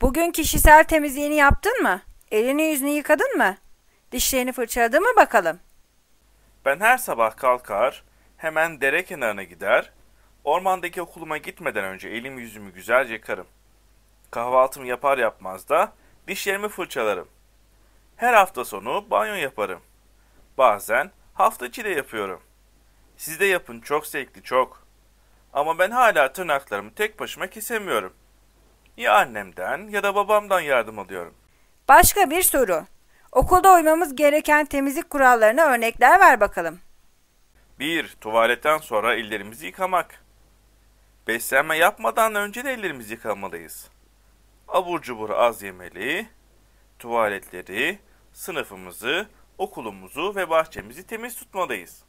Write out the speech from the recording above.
Bugün kişisel temizliğini yaptın mı? Elini yüzünü yıkadın mı? Dişlerini fırçaladın mı bakalım? Ben her sabah kalkar, hemen dere kenarına gider, ormandaki okuluma gitmeden önce elim yüzümü güzelce yıkarım. Kahvaltımı yapar yapmaz da dişlerimi fırçalarım. Her hafta sonu banyo yaparım. Bazen hafta içi de yapıyorum. Siz de yapın çok zevkli çok. Ama ben hala tırnaklarımı tek başıma kesemiyorum.'' Ya annemden ya da babamdan yardım alıyorum. Başka bir soru. Okulda uymamız gereken temizlik kurallarına örnekler ver bakalım. 1. Tuvaletten sonra ellerimizi yıkamak. Beslenme yapmadan önce de ellerimizi yıkamalıyız. Abur cubur az yemeli, tuvaletleri, sınıfımızı, okulumuzu ve bahçemizi temiz tutmalıyız.